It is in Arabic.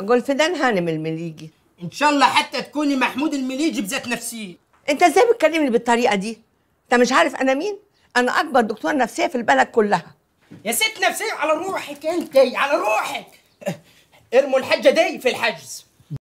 اقول فدان هانم المليجي ان شاء الله حتى تكوني محمود المليجي بذات نفسيه انت ازاي بتكلمني بالطريقه دي انت مش عارف انا مين انا اكبر دكتور نفسيه في البلد كلها يا ست نفسيه على روحك انت على روحك اه، ارموا الحجه دي في الحجز